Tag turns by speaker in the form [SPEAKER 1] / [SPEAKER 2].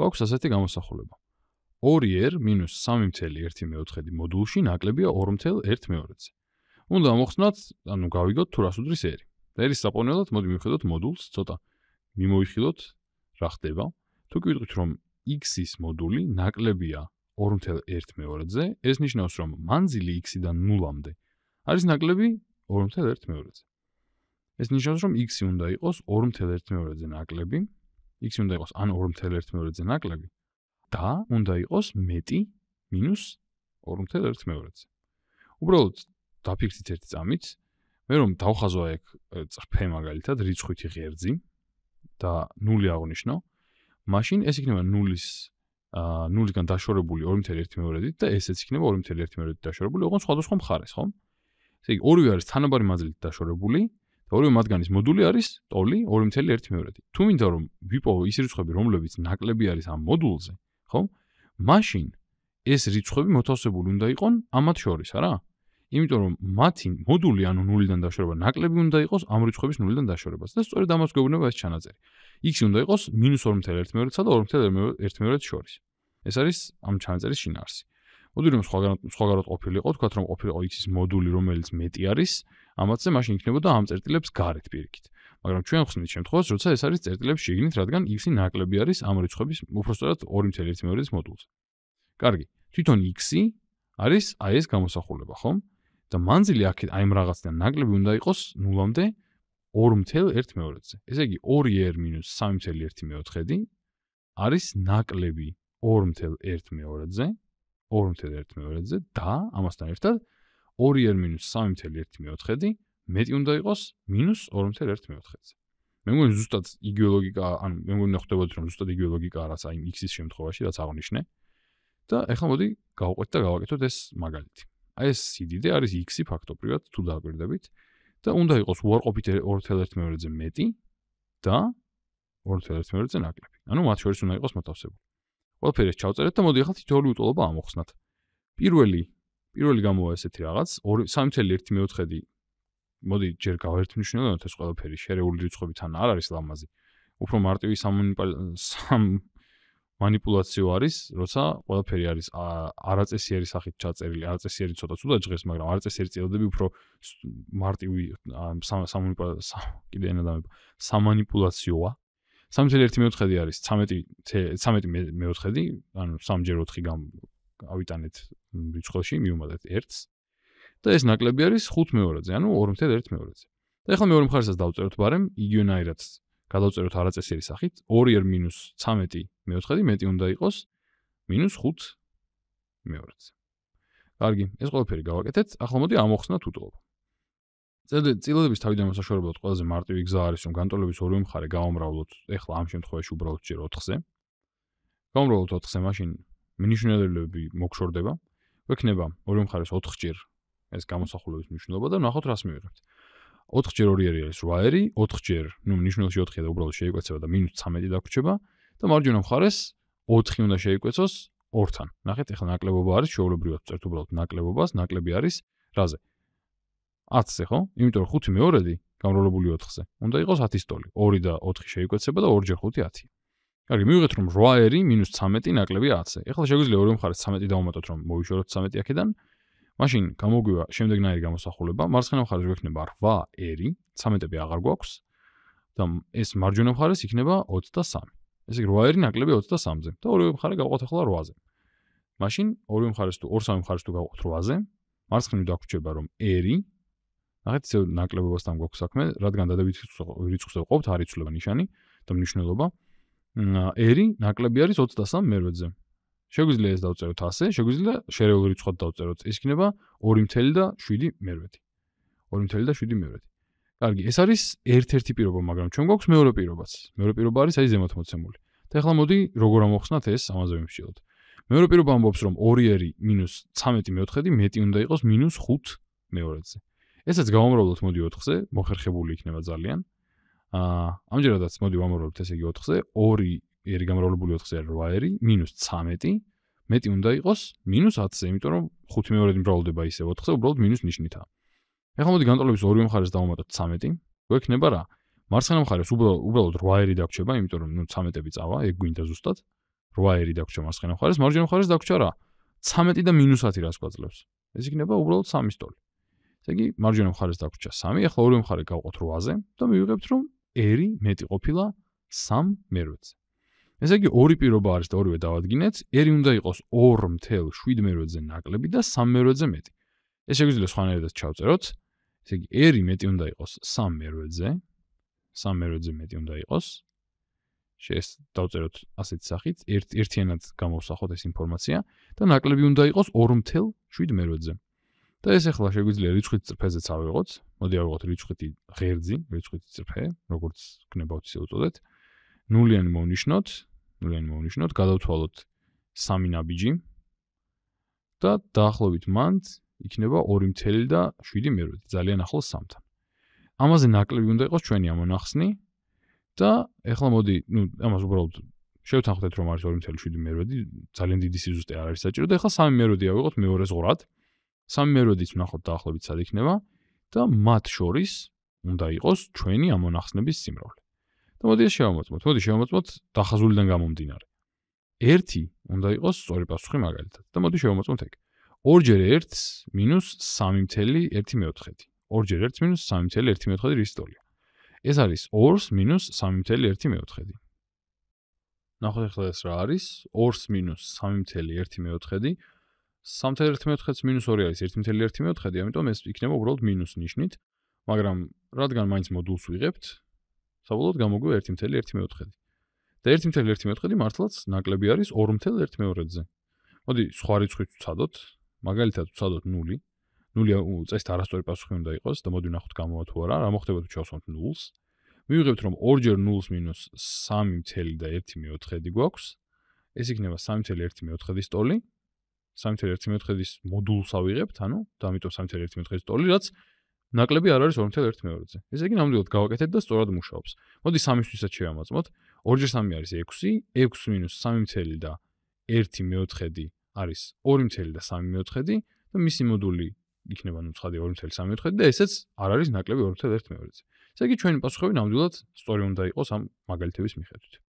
[SPEAKER 1] გვაქვს ასეთი გამოსახულება. 2R 3.14 მოდულში ნაკლებია 2.12-ზე. უნდა მოხსნათ, ანუ გავიგოთ თუ რას უდრის R. R-ის საპონელად მოდი მივხედოთ მოდულს, ცოტა მიმოიხილოთ რა ხდება. თუ კი ვიტყვით რომ x-ის მოდული ნაკლებია 2.12-ზე, ეს ნიშნავს რომ მანძილი x-დან 0-მდე არის ნაკლები 2.12-ზე. ეს ნიშნავს რომ x-ი უნდა იყოს 2.12-ზე ნაკლები, x უნდა იყოს ან 2.1-ზე ნაკლები და უნდა იყოს მეტი მინუს 2.1-ზე. უბრალოდ დაფიქსით ერთი წამით, მე რომ დავხაზვა ეგ წრფე მაგალითად რიცხვითი ღერძი და 0 აღნიშნო, მაშინ ეს იქნება 0-ის აა 0-დან დაშორებული 2.1-ით და ესეც იქნება 2.1-ით დაშორებული, ოღონდ სხვადასხვა მხარეს, ხო? ესე იგი ორივე არის თანაბარი მაძლით დაშორებული ორივე მათგანის მოდული არის ტოლი 2.1. თუ მინდა რომ ვიპოვო ის რიცხვები, რომლებიც ნაკლები არის ამ მოდულზე, ხო? მაშინ ეს რიცხვები მოთავსებული უნდა იყონ ამათ შორის, არა? იმიტომ რომ მათი მოდული ანუ 0-დან დაშორება ნაკლები უნდა იყოს ამ რიცხვების 0-დან დაშორებას და სწორედ ამას გვეუბნება ეს ჩანაწერი. x უნდა იყოს -2.1-სა და 2.1-ს შორის. ეს არის ამ ჩანაწერის შინაარსი. მოდი რომ სხვაგან სხვაგანაც ყოფილიყო, თქვა რომ ყოფილიყო X-ის მოდული, რომელიც მეტი არის, ამათზე მაშინ იქნებოდა ამ წერტილებს გარეთ პირიქით. მაგრამ ჩვენ ხსნით შემთხვევას, როცა ეს არის წერტილებს შიგნით, რადგან X-ი ნაკლები არის ამ რიცხვების, უბრალოდ 2.1-ის მოდულზე. კარგი, თვითონ X-ი არის აი ეს გამოსახულება, ხომ? და მანძილი აქ აი ამ რაღაციდან ნაკლები უნდა იყოს 0-მდე 2.1-ზე. ესე იგი 2R-3.1-ი არის ნაკლები 2.1-ზე. 2.1-ზე და ამასთან ერთად 2n-3.14-დი მეტი უნდა იყოს -2.1-ზე. მე მგონი ზუსტად იგივე ლოგიკა, ანუ მე მგონი ნახტებოდით რომ ზუსტად იგივე ლოგიკა არის აი x-ის შემთხვევაში, რაც აღნიშნე. და ახლა მოდი გავყვეთ და გავაკეთოთ ეს მაგალითი. აი ეს სიდიდე არის x-ი ფაქტობრივად თუ დააკვირდებით და უნდა იყოს უარყოფით 2.1-ზე მეტი და 2.1-ზე ნაკლები. ანუ მათ შორის უნდა იყოს მოთავსებული. ყველაფერს ჩავწერეთ და მოდი ახლა თითოეული უტოლობა ამოხსნათ. პირველი პირველი გამოვა ესეთი რაღაც 2.14-დი მოდი ჯერ გავერთ მნიშვნელოვნად ეს ყველაფერი შერეული რიცხვებით ან არ არის ლამაზი. უფრო მარტივი სამ манипуляцио არის, როცა ყველაფერი არის არაწესიერი სახით ჩაწერილი, არაწესიერი ცოტა ცუდა ჯღეს, მაგრამ არაწესიერი წელდები უფრო მარტივი სამ სამ კიდე ენადამება. სამანიპულაციოა, 3.14-ი არის 13 13 მე-4, ანუ 3-ჯერ 4 გამ ავიტანეთ რიცხვში, მიუმატეთ 1-ს. და ეს ნაკლები არის 5-მეორეზე, ანუ 2.1-მეორეზე. და ახლა მეორე მხარესაც დავწეროთ ბარემ, იგივენაირად გადავწეროთ არაწესიერი სახით, 2-13-მეორე მეტი უნდა იყოს -5-მეორეზე. კარგი, ეს ყველაფერი გავაკეთეთ. ახლა მოდი ამოხსნათ უტოლობა. წილოების თავიდან მოსაშორებლად ყველაზე მარტივი გზა არის რომ განტოლების ორივე მხარე გამომრავლოთ ეხლა ამ შემთხვევაში უბრალოდ ჯერ 4-ზე გამომრავლოთ 4-ზე მაშინ მნიშვნელობები მოგშორდება გვექნება ორივე მხარეს 4 ჯერ ეს გამოსახულების მნიშვნელობა და ნახოთ რას მივიღებთ 4 ჯერ 2 არის 8 ერი 4 ჯერ ნუ მნიშვნელში 4-ია და უბრალოდ შეიკვეცება და -13 დაგვრჩება და მარჯვენა მხარეს 4 უნდა შეიკვეცოს 2-თან ნახეთ ეხლა ნაკლებობა არის შეიძლება ვწერთ უბრალოდ ნაკლებობას ნაკლები არის რაზე 4 10-ზე, ხო? იმიტომ რომ 5 მეორედი გამრავლებული 4-ზე. უნდა იყოს 10 სტოლი. 2 და 4 შეიკვეცება და 2 ჯერ 5 10. კარგი, მივიღეთ რომ 8 ერი -13 ნაკლები 10-ზე. ეხლა შეგვიძლია ორი მხარეს 13 დავუმატოთ, რომ მოვიშოროთ 13 აქედან. მაშინ გამოგვივა შემდეგნაირი გამოსახულება. მარცხენა მხარეს გვექნება 8 ერი, 13-ები აღარ გვაქვს. და ეს მარჯვენა მხარეს იქნება 23. ესე იგი 8 ერი ნაკლები 23-ზე და ორივე მხარე გავყოთ ახლა 8-ზე. მაშინ ორივე მხარეს თუ 2-3 მხარეს თუ გავყოთ 8-ზე, მარცხნივ დაგვრჩება რომ ერი რაღაც ისე ნაკლებობასთან გვაქვს საქმე, რადგან დადებით რიცხვზე ვყავთ, არ იცვლება ნიშანი და მნიშვნელობა. ერი ნაკლები არის 23 მერვეძე. შეგვიძლია ეს დავწეროთ 100, შეგვიძლია შერეული რიცხვად დავწეროთ. ეს იქნება 2.7 მერვეძი. 2.7 მერვეძი. კარგი, ეს არის ერთ-ერთი პირობა, მაგრამ ჩვენ გვაქვს მეორე პირობაც. მეორე პირობა არის აი ზემოთ მოცემული. და ახლა მოდი როგორ ამოხსნათ ეს ამაზე ვიმსჯელოთ. მეორე პირობა ამბობს, რომ 2-ერი -13-ი მეტი უნდა იყოს -5 მეორეზე. ესეც გავამრავლოთ მოდი 4-ზე, მოხერხებული იქნება ძალიან. აა ამჯერადაც მოდი ვამრავლოთ ესე იგი 4-ზე, 2 ერი გამრავლებული 4-ზე 8 ერი -13, მეტი უნდა იყოს -10-ზე, იმიტომ რომ 5 მეორედ მრავლდება ისე 4-ზე, უბრალოდ მინუს ნიშნითა. ეხლა მოდი განტოლების ორივე მხარეს დავუმატოთ 13. გვექნება რა. მარცხენა მხარეს უბრალოდ 8 ერი დაგვრჩება, იმიტომ რომ ნუ 13-ები წავა, ეგ გვინდა ზუსტად. 8 ერი დაგვრჩება მარცხენა მხარეს, მარჯვენა მხარეს დაგვრჩა რა. 13 და -10 რას გვაძლევს? ეს იქნება უბრალოდ 3-ის ტოლი. ესე იგი მარჯვენა მხარეს დაგვრჩა 3, ახლა ორივე მხარე გავყოთ 8-ზე და მივიღებთ რომ r მეტი ყოფილა 3 მერვეც. ესე იგი ორი პირობა არის და ორივე დავადგინეთ, r უნდა იყოს 2.7 მერვეცზე ნაკლები და 3 მერვეცზე მეტი. ეს შეგვიძლია სხვანაირადაც ჩავწეროთ. ესე იგი r მეტი უნდა იყოს 3 მერვეცზე, 3 მერვეცზე მეტი უნდა იყოს. შეს დავწეროთ ასეთ სახით, ერთ ერთიანად გამოვსახოთ ეს ინფორმაცია და ნაკლები უნდა იყოს 2.7 მერვეცზე. და ეს ახლა შეგვიძლია რიცხვით წრფეზე წავიღოთ. მოდი ავიღოთ რიცხვითი ღერძი, რიცხვითი წრფე, როგორც გნებავთ ისე უწოდეთ. 0-იანი მოვნიშნოთ, 0-იანი მოვნიშნოთ, გადავთვალოთ 3 ნაბიჯი. და დაახლოებით მანდ იქნება 2.7 მერვე, ძალიან ახლოს სამთან. ამაზე ნაკლები უნდა იყოს ჩვენი ამონახსნი და ეხლა მოდი, ნუ ამას უბრალოდ შევთანხმდეთ რომ არის 2.7 მერვე, ძალიან დიდი სიზუსტე არ არის საჭირო და ეხლა 3 მერვე ავიღოთ მეორე ზღურად. სამი მეროდიც ვნახოთ დაახლოებით სად იქნება და მათ შორის უნდა იყოს ჩვენი ამონახსნების სიმრავლე. და მოდი შევამოწმოთ, მოდი შევამოწმოთ დახაზულიდან გამომდინარე. 1 უნდა იყოს სწორი პასუხი მაგალითად. და მოდი შევამოწმოთ ეგ. 2^1 3^14. 2^1 3^14 რისტოლია. ეს არის 2^3^14. ნახოთ ახლა ეს რა არის? 2^3^14. 3.14-ს -2 არის 1.14-ი, ამიტომ ეს იქნება უბრალოდ მინუს ნიშნით, მაგრამ რადგან მაინც მოდულს ვიღებთ, საბოლოოდ გამოგვია 1.14. და 1.14 მართლაც ნაკლები არის 2.12-ზე. მოდი, სხვა რიცხვიც ვცადოთ, მაგალითად ვცადოთ 0. 0 წესთ არასწორი პასუხი უნდა იყოს და მოდი ვნახოთ გამოვა თუ არა. რა მოხდებოდა ჩავსვამთ 0-ს. მივიღებთ რომ 2-ჯერ 0-ს მინუს 3.14 გვაქვს. ეს იქნება 3.14-ის ტოლი, 3.11-ის მოდულს ავიღებთ, ანუ დამიტოთ 3.11-ის ტოლი, რაც ნაკლები არ არის 2.11-ზე. ესე იგი, ნამდვილად გავაკეთეთ და სწორად მუშაობს. მოდი 3-ისაც შევამოწმოთ. 2-ჯერ 3 არის 6, 6 მინუს 3.1 და 1.4-ი არის 2.3 და 3.4-ი და მისი მოდული იქნება ნუ 9.2.3.4 და ესეც არ არის ნაკლები 2.11-ზე. ესე იგი, ჩვენი პასუხები ნამდვილად სწორი უნდა იყოს ამ მაგალითების მიხედვით.